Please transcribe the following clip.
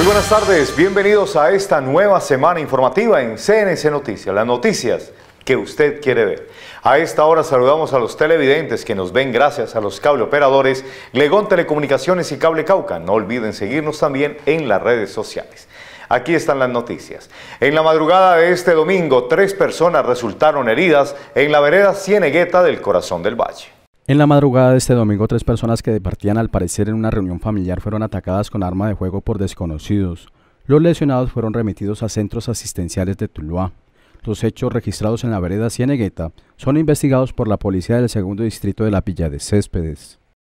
Muy buenas tardes, bienvenidos a esta nueva semana informativa en CNC Noticias, las noticias que usted quiere ver. A esta hora saludamos a los televidentes que nos ven gracias a los cable operadores Legón Telecomunicaciones y Cable Cauca. No olviden seguirnos también en las redes sociales. Aquí están las noticias. En la madrugada de este domingo, tres personas resultaron heridas en la vereda Cienegueta del Corazón del Valle. En la madrugada de este domingo, tres personas que departían al parecer en una reunión familiar fueron atacadas con arma de fuego por desconocidos. Los lesionados fueron remitidos a centros asistenciales de Tuluá. Los hechos registrados en la vereda Cienegueta son investigados por la policía del segundo distrito de la Villa de Céspedes.